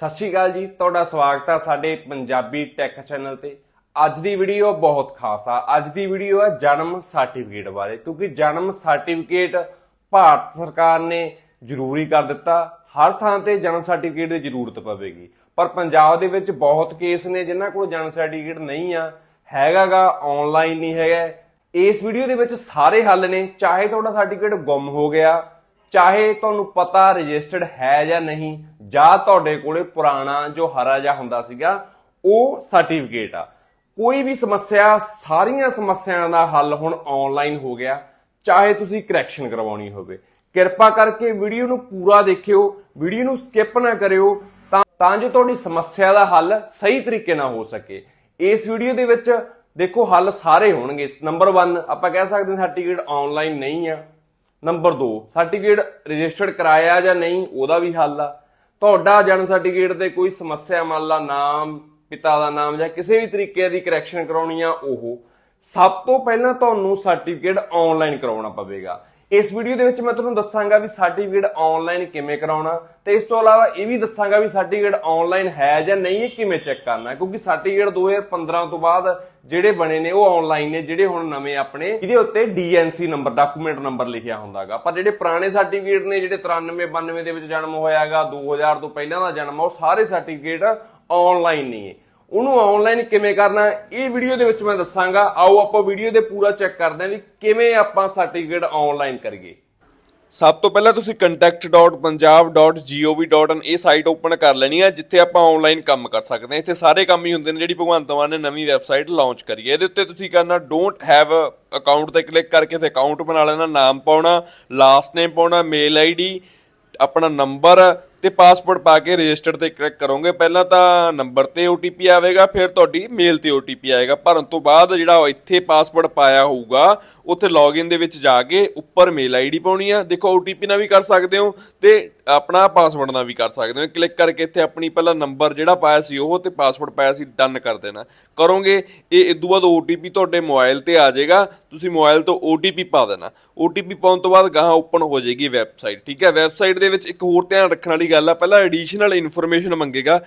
ਸਤਿ ਸ਼੍ਰੀ ਅਕਾਲ ਜੀ ਤੁਹਾਡਾ ਸਵਾਗਤ ਆ ਸਾਡੇ ਪੰਜਾਬੀ ਟੈਕ ਚੈਨਲ ਤੇ ਅੱਜ ਦੀ ਵੀਡੀਓ ਬਹੁਤ ਖਾਸ ਆ ਅੱਜ ਦੀ ਵੀਡੀਓ ਆ ਜਨਮ ਸਰਟੀਫਿਕੇਟ ਬਾਰੇ ਕਿਉਂਕਿ ਜਨਮ ਸਰਟੀਫਿਕੇਟ ਭਾਰਤ ਸਰਕਾਰ ਨੇ ਜ਼ਰੂਰੀ ਕਰ ਦਿੱਤਾ ਹਰ ਥਾਂ ਤੇ ਜਨਮ ਸਰਟੀਫਿਕੇਟ ਦੀ ਜ਼ਰੂਰਤ ਪਵੇਗੀ ਪਰ ਪੰਜਾਬ ਦੇ ਵਿੱਚ ਬਹੁਤ ਕੇਸ ਨੇ ਜਿਨ੍ਹਾਂ ਕੋਲ ਜਨਮ ਸਰਟੀਫਿਕੇਟ ਨਹੀਂ ਆ ਹੈਗਾਗਾ ਆਨਲਾਈਨ ਨਹੀਂ ਹੈਗਾ ਇਸ ਵੀਡੀਓ ਦੇ ਵਿੱਚ ਸਾਰੇ ਹੱਲ ਨੇ ਚਾਹੇ ਤੁਹਾਡਾ ਸਰਟੀਫਿਕੇਟ ਗੁੰਮ ਹੋ ਗਿਆ ਚਾਹੇ ਤੁਹਾਨੂੰ ਪਤਾ ਰਜਿਸਟਰਡ ਹੈ ਜਾਂ ਨਹੀਂ ਜਾਂ ਤੁਹਾਡੇ ਕੋਲੇ ਪੁਰਾਣਾ ਜੋ ਹਰਾ ਜਾ ਹੁੰਦਾ ਸੀਗਾ ਉਹ ਸਰਟੀਫਿਕੇਟ ਆ ਕੋਈ ਵੀ ਸਮੱਸਿਆ ਸਾਰੀਆਂ ਸਮੱਸਿਆਵਾਂ ਦਾ ਹੱਲ ਹੁਣ ਆਨਲਾਈਨ ਹੋ ਗਿਆ ਚਾਹੇ ਤੁਸੀਂ ਕਰੈਕਸ਼ਨ ਕਰਵਾਉਣੀ ਹੋਵੇ ਕਿਰਪਾ ਕਰਕੇ ਵੀਡੀਓ ਨੂੰ ਪੂਰਾ ਦੇਖਿਓ ਵੀਡੀਓ ਨੂੰ ਸਕਿਪ ਨਾ ਕਰਿਓ ਤਾਂ ਤਾਂ ਜੋ ਤੁਹਾਡੀ ਸਮੱਸਿਆ ਦਾ ਹੱਲ ਸਹੀ ਤਰੀਕੇ ਨਾਲ ਹੋ ਸਕੇ ਇਸ ਵੀਡੀਓ ਦੇ ਵਿੱਚ ਦੇਖੋ ਹੱਲ ਸਾਰੇ ਹੋਣਗੇ ਨੰਬਰ 1 ਆਪਾਂ ਕਹਿ ਸਕਦੇ ਹਾਂ ਸਰਟੀਫਿਕੇਟ ਆਨਲਾਈਨ ਨਹੀਂ ਆ ਨੰਬਰ 2 ਸਰਟੀਫਿਕੇਟ ਰਜਿਸਟਰਡ ਕਰਾਇਆ ਜਾਂ ਨਹੀਂ ਉਹਦਾ ਵੀ ਹੱਲ ਆ ਤੁਹਾਡਾ ਜਨਮ ਸਰਟੀਫਿਕੇਟ ਤੇ ਕੋਈ ਸਮੱਸਿਆ ਮੰਨ ਲਾ ਨਾਮ ਪਿਤਾ ਦਾ ਨਾਮ ਜਾਂ ਕਿਸੇ ਵੀ ਤਰੀਕੇ ਦੀ ਕਰੈਕਸ਼ਨ ਕਰਾਉਣੀ ਆ ਉਹ ਸਭ ਤੋਂ ਪਹਿਲਾਂ ਤੁਹਾਨੂੰ ਸਰਟੀਫਿਕੇਟ ਆਨਲਾਈਨ ਕਰਾਉਣਾ ਪਵੇਗਾ ਇਸ ਵੀਡੀਓ ਦੇ ਵਿੱਚ ਮੈਂ ਤੁਹਾਨੂੰ ਦੱਸਾਂਗਾ ਵੀ ਸਰਟੀਫਿਕੇਟ ਆਨਲਾਈਨ ਕਿਵੇਂ ਕਰਾਉਣਾ ਤੇ ਇਸ ਤੋਂ ਇਲਾਵਾ ਇਹ ਵੀ ਦੱਸਾਂਗਾ ਵੀ ਸਰਟੀਫਿਕੇਟ ਆਨਲਾਈਨ ਹੈ ਜਾਂ ਨਹੀਂ ਇਹ ਕਿਵੇਂ ਚੈੱਕ ਕਰਨਾ ਕਿਉਂਕਿ ਸਰਟੀਫਿਕੇਟ 2015 ਤੋਂ ਬਾਅਦ ਜਿਹੜੇ ਬਣੇ ਨੇ ਉਹ ਆਨਲਾਈਨ ਨੇ ਜਿਹੜੇ ਹੁਣ ਨਵੇਂ ਆਪਣੇ ਇਹਦੇ ਉੱਤੇ ਡੀਐਨਸੀ ਨੰਬਰ ਡਾਕੂਮੈਂਟ ਨੰਬਰ ਲਿਖਿਆ ਹੁੰਦਾਗਾ ਪਰ ਜਿਹੜੇ ਪੁਰਾਣੇ ਸਰਟੀਫਿਕੇਟ ਨੇ ਜਿਹੜੇ 93 92 ਦੇ ਵਿੱਚ ਜਨਮ ਹੋਇਆਗਾ 2000 ਤੋਂ ਪਹਿਲਾਂ ਦਾ ਜਨਮ ਉਹ ਸਾਰੇ ਸਰਟੀਫਿਕੇਟ ਆਨਲਾਈਨ ਨਹੀਂ ਹੈ ਉਹਨੂੰ ਆਨਲਾਈਨ ਕਿਵੇਂ ਕਰਨਾ ਇਹ ਵੀਡੀਓ ਦੇ ਵਿੱਚ ਮੈਂ ਦੱਸਾਂਗਾ ਆਓ ਆਪਾਂ ਵੀਡੀਓ ਦੇ ਪੂਰਾ ਚੈੱਕ ਕਰਦੇ ਹਾਂ ਵੀ ਕਿਵੇਂ ਆਪਾਂ ਸਰਟੀਫਿਕੇਟ ਆਨਲਾਈਨ ਕਰੀਏ ਸਭ ਤੋਂ ਪਹਿਲਾਂ ਤੁਸੀਂ contact.punjab.gov.in ਇਹ ਸਾਈਟ ਓਪਨ ਕਰ ਲੈਣੀ ਹੈ ਜਿੱਥੇ ਆਪਾਂ ਆਨਲਾਈਨ ਕੰਮ ਕਰ ਸਕਦੇ ਹਾਂ ਇੱਥੇ ਸਾਰੇ ਕੰਮ ਹੀ ਹੁੰਦੇ ਨੇ ਜਿਹੜੀ ਭਗਵੰਤ ਮਾਨ ਨੇ ਨਵੀਂ ਵੈਬਸਾਈਟ ਲਾਂਚ ਕਰੀ ਹੈ ਇਹਦੇ ਉੱਤੇ ਤੁਸੀਂ ਕਰਨਾ ਡੋਨਟ ਹੈਵ ਅਕਾਊਂਟ ਤੇ ਕਲਿੱਕ ਕਰਕੇ ਤੇ ਅਕਾਊਂਟ ਬਣਾ ਲੈਣਾ ਨਾਮ ਪਾਉਣਾ ਲਾਸਟ ਨੇਮ ਪਾਉਣਾ ਮੇਲ ਆਈਡੀ ਆਪਣਾ ਨੰਬਰ ਤੇ ਪਾਸਪੋਰਟ ਪਾ ਕੇ ਰਜਿਸਟਰ ਤੇ ਕਲਿੱਕ ਕਰੋਗੇ ਪਹਿਲਾਂ ਤਾਂ ਨੰਬਰ ਤੇ OTP ਆਵੇਗਾ ਫਿਰ ਤੁਹਾਡੀ ਮੇਲ ਤੇ OTP ਆਏਗਾ ਭਰਨ ਤੋਂ ਬਾਅਦ ਜਿਹੜਾ ਇੱਥੇ ਪਾਸਪੋਰਟ ਪਾਇਆ ਹੋਊਗਾ ਉੱਥੇ ਲੌਗਇਨ ਦੇ ਵਿੱਚ ਜਾ ਕੇ ਉੱਪਰ ਮੇਲ ਆਈਡੀ ਪਾਉਣੀ ਆ ਦੇਖੋ OTP ਨਾਲ ਵੀ ਕਰ ਸਕਦੇ ਹੋ ਤੇ ਆਪਣਾ ਪਾਸਵਰਡ ਨਾਲ ਵੀ ਕਰ ਸਕਦੇ ਹੋ ਕਲਿੱਕ ਕਰਕੇ ਇੱਥੇ ਆਪਣੀ ਪਹਿਲਾਂ ਨੰਬਰ ਜਿਹੜਾ ਪਾਇਆ ਸੀ ਉਹ ਤੇ ਪਾਸਵਰਡ ਪਾਇਆ ਸੀ ਡਨ ਕਰ ਦੇਣਾ ਕਰੋਗੇ ਇਹ ਇਸ ਤੋਂ ਬਾਅਦ OTP ਤੁਹਾਡੇ ਮੋਬਾਈਲ ਤੇ ਆ ਜਾਏਗਾ ਤੁਸੀਂ ਮੋਬਾਈਲ ਤੋਂ OTP ਪਾ ਦੇਣਾ OTP ਪਾਉਣ ਤੋਂ ਬਾਅਦ ਗਾਹਾਂ ਓਪਨ ਹੋ ਜਾਏਗੀ ਵੈਬਸਾਈਟ ਠੀਕ ਹੈ ਵੈਬਸਾਈਟ ਦੇ ਵਿੱਚ ਇੱਕ ਹੋਰ ਧਿਆਨ ਰੱਖਣ ਵਾਲੀ ਵੱਡੀ ਗੱਲ ਆ ਪਹਿਲਾਂ ਐਡੀਸ਼ਨਲ ਇਨਫੋਰਮੇਸ਼ਨ ਮੰਗੇਗਾ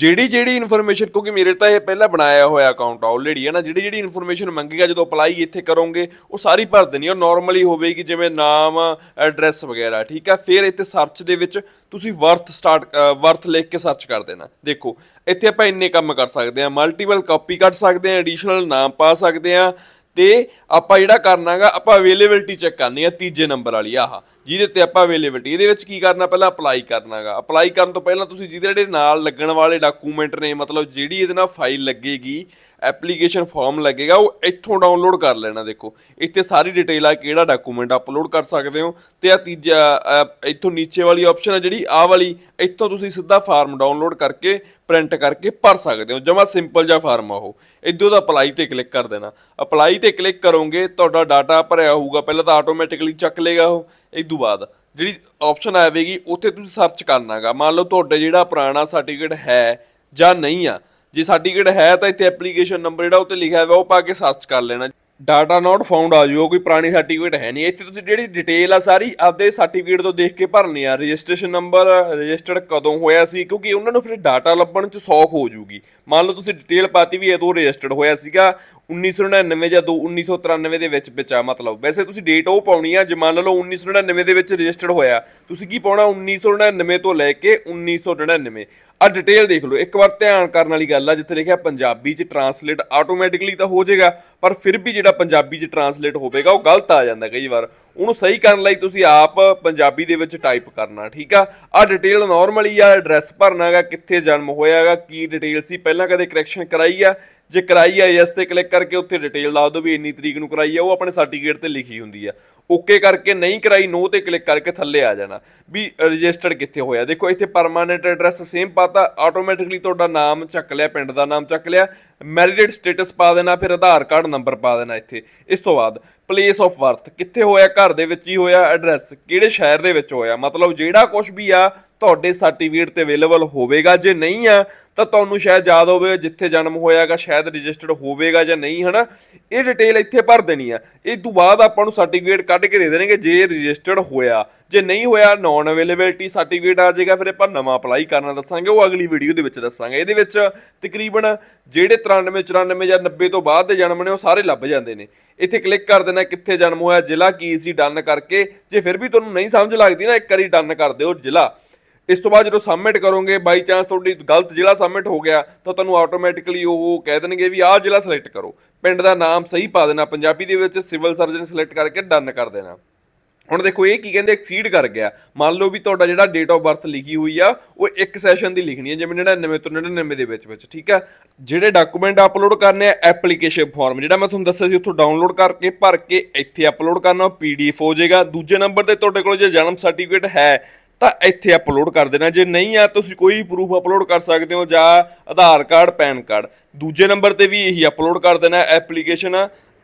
ਜਿਹੜੀ ਜਿਹੜੀ ਇਨਫੋਰਮੇਸ਼ਨ ਕਿਉਂਕਿ ਮੇਰੇ ਤਾਂ ਇਹ ਪਹਿਲਾਂ ਬਣਾਇਆ ਹੋਇਆ ਅਕਾਊਂਟ ਆਲਰੇਡੀ ਹੈ ਨਾ ਜਿਹੜੀ ਜਿਹੜੀ ਇਨਫੋਰਮੇਸ਼ਨ ਮੰਗੇਗਾ ਜਦੋਂ ਅਪਲਾਈ ਇੱਥੇ ਕਰੋਗੇ ਉਹ ਸਾਰੀ ਭਰ ਦੇਣੀ ਔਰ ਨਾਰਮਲੀ ਹੋਵੇਗੀ ਜਿਵੇਂ ਨਾਮ ਐਡਰੈਸ ਵਗੈਰਾ ਠੀਕ ਆ ਫਿਰ ਇੱਥੇ ਸਰਚ ਦੇ ਵਿੱਚ ਤੁਸੀਂ ਵਰਥ ਸਟਾਰਟ ਵਰਥ ਲਿਖ ਕੇ ਸਰਚ ਕਰ ਦੇਣਾ ਦੇਖੋ ਇੱਥੇ ਆਪਾਂ ਇੰਨੇ ਕੰਮ ਕਰ ਸਕਦੇ ਆ ਮਲਟੀਪਲ ਕਾਪੀ ਕੱਢ ਸਕਦੇ ਆ ਐਡੀਸ਼ਨਲ ਨਾਮ ਪਾ ਸਕਦੇ ਆ ਤੇ ਆਪਾਂ ਜਿਹੜਾ ਕਰਨਾਗਾ ਆਪਾਂ ਅਵੇਲੇਬਿਲਟੀ ਚੈੱਕ ਕਰਨੀ ਆ ਤੀਜੇ ਨੰਬਰ ਵਾਲੀ ਆਹ ਜਿਹਦੇ ਤੇ ਆਪਾਂ ਅਵੇਲੇਬਿਲਟੀ ਇਹਦੇ ਵਿੱਚ ਕੀ ਕਰਨਾ ਪਹਿਲਾਂ ਅਪਲਾਈ ਕਰਨਾਗਾ ਅਪਲਾਈ ਕਰਨ ਤੋਂ ਪਹਿਲਾਂ ਤੁਸੀਂ ਜਿਹਦੇ ਜਿਹੜੇ ਨਾਲ ਲੱਗਣ ਵਾਲੇ ਡਾਕੂਮੈਂਟ ਨੇ ਮਤਲਬ ਜਿਹੜੀ ਇਹਦੇ ਨਾਲ ਫਾਈਲ ਲੱਗੇਗੀ ਐਪਲੀਕੇਸ਼ਨ ਫਾਰਮ ਲੱਗੇਗਾ ਉਹ ਇੱਥੋਂ ਡਾਊਨਲੋਡ ਕਰ ਲੈਣਾ ਦੇਖੋ ਇੱਥੇ ਸਾਰੀ ਡਿਟੇਲ ਆ ਕਿਹੜਾ ਡਾਕੂਮੈਂਟ ਅਪਲੋਡ ਕਰ ਸਕਦੇ ਹੋ ਤੇ ਆ ਤੀਜਾ ਇੱਥੋਂ ਨੀਚੇ ਵਾਲੀ ਆਪਸ਼ਨ ਆ ਜਿਹੜੀ ਆ ਵਾਲੀ ਇੱਥੋਂ ਤੁਸੀਂ ਸਿੱਧਾ ਫਾਰਮ ਡਾਊਨਲੋਡ ਕਰਕੇ ਪ੍ਰਿੰਟ ਕਰਕੇ ਭਰ ਸਕਦੇ ਹੋ ਜਮਾ ਸਿੰਪਲ ਜਿਹਾ ਫਾਰਮ ਆ ਉਹ ਇਦੋਂ ਦਾ ਅਪਲਾਈ ਤੇ ਕਲਿੱਕ ਕਰ ਦੇਣਾ ਅਪਲਾਈ ਤੇ ਕਲਿੱਕ ਕਰੋਗੇ ਤੁਹਾਡਾ ਡਾਟਾ ਭਰਿਆ ਹੋਊਗਾ ਪਹਿਲਾਂ ਤਾਂ ਆਟੋਮੈਟਿਕਲੀ ਚੱਕ ਲੇਗਾ ਉਹ ਇਸ ਤੋਂ ਬਾਅਦ ਜਿਹੜੀ ਆਪਸ਼ਨ ਆਵੇਗੀ ਉੱਥੇ ਤੁਸੀਂ ਸਰਚ ਕਰਨਾਗਾ ਮੰਨ ਲਓ ਤੁਹਾਡੇ ਜਿਹੜਾ ਪੁਰਾਣਾ ਸਰਟੀਫਿਕੇਟ ਹੈ ਜਾਂ ਨਹੀਂ ਆ ਜੇ ਸਰਟੀਫਿਕੇਟ ਹੈ ਤਾਂ ਇੱਥੇ ਐਪਲੀਕੇਸ਼ਨ ਨੰਬਰ ਜਿਹੜਾ ਉੱਤੇ ਲਿਖਿਆ ਹੋਇਆ ਉਹ ਪਾ ਕੇ ਸਰਚ ਕਰ ਲੈਣਾ ਡਾਟਾ ਨਾਟ ਫਾਊਂਡ ਆ ਜੂਗਾ ਕੋਈ ਪੁਰਾਣੀ ਸਰਟੀਫਿਕੇਟ ਹੈ ਨਹੀਂ ਇੱਥੇ ਤੁਸੀਂ ਜਿਹੜੀ ਡਿਟੇਲ ਆ ਸਾਰੀ ਆਪਦੇ ਸਰਟੀਫਿਕੇਟ ਤੋਂ ਦੇਖ ਕੇ ਭਰਨੀ ਆ ਰਜਿਸਟ੍ਰੇਸ਼ਨ ਨੰਬਰ ਰਜਿਸਟਰਡ ਕਦੋਂ ਹੋਇਆ ਸੀ ਕਿਉਂਕਿ ਉਹਨਾਂ ਨੂੰ ਫਿਰ ਡਾਟਾ ਲੱਭਣ 'ਚ ਸੌਖ ਹੋ ਜੂਗੀ ਮੰਨ ਲਓ ਤੁਸੀਂ ਡਿਟੇਲ ਪਾਤੀ ਵੀ ਇਹ ਤੋਂ ਰਜਿਸਟਰਡ ਹੋਇਆ ਸੀਗਾ 1999 ਜਾਂ 1993 ਦੇ ਵਿੱਚ ਵਿੱਚ ਆ ਮਤਲਬ ਵੈਸੇ ਤੁਸੀਂ ਡੇਟ ਉਹ ਪਾਉਣੀ ਆ ਜੇ ਮੰਨ ਲਓ 1999 ਦੇ ਵਿੱਚ ਰਜਿਸਟਰਡ ਹੋਇਆ ਤੁਸੀਂ ਕੀ ਪਾਉਣਾ 1999 ਤੋਂ ਲੈ ਕੇ 1999 ਆ ਡਿਟੇਲ ਦੇਖ ਲਓ ਇੱਕ ਵਾਰ ਧਿਆਨ ਕਰਨ ਵਾਲੀ ਗੱਲ ਆ ਜਿੱਥੇ ਲਿਖਿਆ ਪੰਜਾਬੀ ਚ ਟਰਾਂਸਲੇਟ ਆਟੋਮੈਟਿਕਲੀ ਤਾਂ ਹੋ ਜਾਏਗਾ ਪਰ ਫਿਰ ਵੀ ਜਿਹੜਾ ਪੰਜਾਬੀ ਚ ਟਰਾਂਸਲੇਟ ਹੋਵੇਗਾ ਉਹ ਗਲਤ ਆ ਜਾਂਦਾ ਕਈ ਵਾਰ ਉਹਨੂੰ ਸਹੀ ਕਰਨ ਲਈ ਤੁਸੀਂ ਆਪ ਪੰਜਾਬੀ ਦੇ ਵਿੱਚ ਟਾਈਪ ਕਰਨਾ ਠੀਕ ਆ ਆ ਡਿਟੇਲ ਨਾਰਮਲੀ ਆ ਐਡਰੈਸ ਭਰਨਾਗਾ ਕਿੱਥੇ ਜਨਮ ਹੋਇਆਗਾ ਕੀ ਡਿਟੇਲ ਸੀ ਪਹਿਲਾਂ ਕਦੇ ਕਰੈਕਸ਼ਨ ਕਰਾਈ ਆ ਜੇ ਕਰਾਈ ਹੈ ਇਸ ਤੇ ਕਲਿੱਕ ਕਰਕੇ ਉੱਥੇ ਡਿਟੇਲ ਦੱਸ ਦੋ ਵੀ ਇੰਨੀ ਤਰੀਕ ਨੂੰ ਕਰਾਈ ਆ ਉਹ ਆਪਣੇ ਸਰਟੀਫਿਕੇਟ ਤੇ ਲਿਖੀ ਹੁੰਦੀ ਆ ਓਕੇ ਕਰਕੇ ਨਹੀਂ ਕਰਾਈ ਨੋ ਤੇ ਕਲਿੱਕ ਕਰਕੇ ਥੱਲੇ ਆ ਜਾਣਾ ਵੀ ਰਜਿਸਟਰਡ ਕਿੱਥੇ ਹੋਇਆ ਦੇਖੋ ਇੱਥੇ ਪਰਮਾਨੈਂਟ ਐਡਰੈਸ ਸੇਮ ਪਾਤਾ ਆਟੋਮੈਟਿਕਲੀ ਤੁਹਾਡਾ ਨਾਮ ਚੱਕ ਲਿਆ ਪਿੰਡ ਦਾ ਨਾਮ ਚੱਕ ਲਿਆ ਮੈਰਿਟਡ ਸਟੇਟਸ ਪਾ ਦੇਣਾ ਫਿਰ ਆਧਾਰ ਕਾਰਡ ਨੰਬਰ ਪਾ ਦੇਣਾ ਇੱਥੇ ਇਸ ਤੋਂ ਬਾਅਦ ਪਲੇਸ ਆਫ ਬਰਥ ਕਿੱਥੇ ਹੋਇਆ ਘਰ ਦੇ ਵਿੱਚ ਹੀ ਹੋਇਆ ਐਡਰੈਸ ਕਿਹੜੇ ਸ਼ਹਿਰ ਦੇ ਵਿੱਚ ਹੋਇਆ ਮਤਲਬ ਜਿਹੜਾ ਕੁਝ ਵੀ ਆ ਤੁਹਾਡੇ ਸਰਟੀਫਿਕੇਟ ਤੇ ਅਵੇਲੇਬਲ ਹੋਵੇਗਾ ਜੇ ਨਹੀਂ ਆ ਤਾਂ ਤੁਹਾਨੂੰ ਸ਼ਾਇਦ ਯਾਦ ਹੋਵੇ ਜਿੱਥੇ ਜਨਮ ਹੋਇਆਗਾ ਸ਼ਾਇਦ ਰਜਿਸਟਰਡ ਹੋਵੇਗਾ ਜਾਂ ਨਹੀਂ ਹਨਾ ਇਹ ਡਿਟੇਲ ਇੱਥੇ ਭਰ ਦੇਣੀ ਆ ਇਸ ਤੋਂ ਬਾਅਦ ਆਪਾਂ ਨੂੰ ਸਰਟੀਫਿਕੇਟ ਕੱਢ ਕੇ ਦੇ ਦੇਣਗੇ ਜੇ ਰਜਿਸਟਰਡ ਹੋਇਆ ਜੇ ਨਹੀਂ ਹੋਇਆ ਨਾਨ ਅਵੇਲੇਬਿਲਟੀ ਸਰਟੀਫਿਕੇਟ ਆ ਜਾਏਗਾ ਫਿਰ ਆਪਾਂ ਨਵਾਂ ਅਪਲਾਈ ਕਰਨਾ ਦੱਸਾਂਗੇ ਉਹ ਅਗਲੀ ਵੀਡੀਓ ਦੇ ਵਿੱਚ ਦੱਸਾਂਗੇ ਇਹਦੇ ਵਿੱਚ ਤਕਰੀਬਨ ਜਿਹੜੇ 93 94 ਜਾਂ 90 ਤੋਂ ਬਾਅਦ ਦੇ ਜਨਮ ਨੇ ਉਹ ਸਾਰੇ ਲੱਭ ਜਾਂਦੇ ਨੇ ਇੱਥੇ ਕਲਿੱਕ ਕਰ ਦੇਣਾ ਕਿੱਥੇ ਜਨਮ ਹੋਇਆ ਜ਼ਿਲ੍ਹਾ ਕੀ ਸੀ ਡਨ ਕਰਕੇ ਜੇ ਫਿਰ ਵੀ ਤੁਹਾਨੂੰ ਨਹੀਂ ਸਮਝ ਲੱਗਦੀ ਨਾ ਇੱਕ ਵਾਰੀ ਡਨ ਕਰ ਦਿਓ ਜ਼ਿਲ੍ਹਾ ਇਸ ਤੋਂ ਬਾਅਦ ਜਦੋਂ ਸਬਮਿਟ ਕਰੋਗੇ ਬਾਈ ਚਾਂਸ ਤੁਹਾਡੀ ਗਲਤ ਜ਼ਿਲ੍ਹਾ ਸਬਮਿਟ ਹੋ ਗਿਆ ਤਾਂ ਤੁਹਾਨੂੰ ਆਟੋਮੈਟਿਕਲੀ ਉਹ ਕਹਿ ਦੇਣਗੇ ਵੀ ਆਹ ਜ਼ਿਲ੍ਹਾ ਸਿਲੈਕਟ ਕਰੋ ਪਿੰਡ ਦਾ ਨਾਮ ਸਹੀ ਪਾ ਦੇਣਾ ਪੰਜਾਬੀ ਦੇ ਵਿੱਚ ਸਿਵਲ ਸਰਜਨ ਸਿਲੈਕਟ ਕਰਕੇ ਡਨ ਕਰ ਦੇਣਾ ਹੁਣ ਦੇਖੋ ਇਹ ਕੀ ਕਹਿੰਦੇ ਐਕਸੀਡ ਕਰ ਗਿਆ ਮੰਨ ਲਓ ਵੀ ਤੁਹਾਡਾ ਜਿਹੜਾ ਡੇਟ ਆਫ ਬਰਥ ਲਿਖੀ ਹੋਈ ਆ ਉਹ ਇੱਕ ਸੈਸ਼ਨ ਦੀ ਲਿਖਣੀ ਹੈ ਜਿਵੇਂ 99 ਤੋਂ 99 ਦੇ ਵਿੱਚ ਵਿੱਚ ਠੀਕ ਆ ਜਿਹੜੇ ਡਾਕੂਮੈਂਟ ਅਪਲੋਡ ਕਰਨੇ ਆ ਐਪਲੀਕੇਸ਼ਨ ਫਾਰਮ ਜਿਹੜਾ ਮੈਂ ਤੁਹਾਨੂੰ ਦੱਸਿਆ ਸੀ ਉੱਥੋਂ ਡਾਊਨਲੋਡ ਕਰਕੇ ਭਰ ਕੇ ਇੱਥੇ ਅਪਲੋਡ ਕਰਨਾ ਪੀਡੀਐਫ ਹੋ ਜਾਏਗਾ ਦੂਜੇ ਨੰਬਰ ਤੇ ਤੁਹਾਡੇ ਕੋਲ ਜੇ ਜਨਮ ਸਰਟੀਫਿਕੇਟ ਹੈ ਤਾਂ ਇੱਥੇ ਅਪਲੋਡ ਕਰ ਦੇਣਾ ਜੇ ਨਹੀਂ ਆ ਤੁਸੀਂ ਕੋਈ ਪ੍ਰੂਫ ਅਪਲੋਡ ਕਰ ਸਕਦੇ ਹੋ ਜਾਂ ਆਧਾਰ ਕਾਰਡ ਪੈਨ ਕਾਰਡ ਦੂਜੇ ਨੰਬਰ ਤੇ ਵੀ ਇਹੀ ਅਪਲੋਡ ਕਰ ਦੇਣਾ ਐਪਲੀਕੇਸ਼ਨ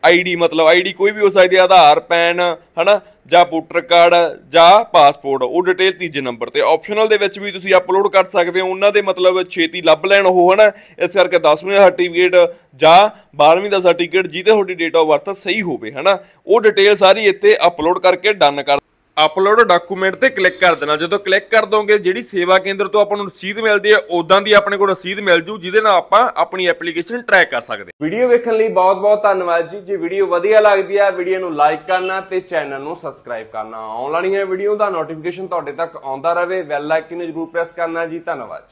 ਆਈਡੀ ਮਤਲਬ ਆਈਡੀ ਕੋਈ ਵੀ ਹੋ ਸਕਦੀ ਹੈ ਆਧਾਰ ਪੈਨ ਹਨਾ ਜਾਂ ਵੋਟਰ ਕਾਰਡ ਜਾਂ ਪਾਸਪੋਰਟ ਉਹ ਡਿਟੇਲ ਤੀਜੇ ਨੰਬਰ ਤੇ ਆਪਸ਼ਨਲ ਦੇ ਵਿੱਚ ਵੀ ਤੁਸੀਂ ਅਪਲੋਡ ਕਰ ਸਕਦੇ ਹੋ ਉਹਨਾਂ ਦੇ ਮਤਲਬ ਛੇਤੀ ਲੱਭ ਲੈਣ ਉਹ ਹਨਾ ਇਸ ਕਰਕੇ 10ਵੇਂ ਸਰਟੀਫਿਕੇਟ ਜਾਂ 12ਵੇਂ ਦਾ ਸਰਟੀਫਿਕੇਟ ਜਿਹਦੇ ਤੁਹਾਡੀ ਡੇਟ ਆਫ ਬਰਥ ਸਹੀ ਹੋਵੇ ਹਨਾ ਉਹ ਡਿਟੇਲ ਸਾਰੀ ਇੱਥੇ ਅਪਲੋਡ ਕਰਕੇ ਡਨ ਕਰ ਅਪਲੋਡ ਡਾਕੂਮੈਂਟ ਤੇ ਕਲਿੱਕ ਕਰ ਦੇਣਾ ਜਦੋਂ ਕਲਿੱਕ ਕਰ ਦੋਗੇ ਜਿਹੜੀ ਸੇਵਾ ਕੇਂਦਰ ਤੋਂ ਆਪਾਂ ਨੂੰ ਰਸੀਦ ਮਿਲਦੀ ਹੈ ਉਦਾਂ ਦੀ ਆਪਣੇ ਕੋਲ ਰਸੀਦ ਮਿਲ ਜੂ ਜਿਹਦੇ ਨਾਲ ਆਪਾਂ ਆਪਣੀ ਐਪਲੀਕੇਸ਼ਨ ਟਰੈਕ ਕਰ ਸਕਦੇ ਵੀਡੀਓ ਵੇਖਣ ਲਈ ਬਹੁਤ-ਬਹੁਤ ਧੰਨਵਾਦ ਜੀ ਜੇ ਵੀਡੀਓ ਵਧੀਆ ਲੱਗਦੀ ਹੈ ਵੀਡੀਓ ਨੂੰ ਲਾਈਕ ਕਰਨਾ ਤੇ ਚੈਨਲ ਨੂੰ ਸਬਸਕ੍ਰਾਈਬ ਕਰਨਾ ਆਉਣ ਵਾਲੀਆਂ ਵੀਡੀਓ ਦਾ ਨੋਟੀਫਿਕੇਸ਼ਨ ਤੁਹਾਡੇ ਤੱਕ ਆਉਂਦਾ ਰਹੇ ਵੈਲ ਆਈਕਨ ਨੂੰ ਜਰੂਰ ਪ੍ਰੈਸ ਕਰਨਾ ਜੀ ਧੰਨਵਾਦ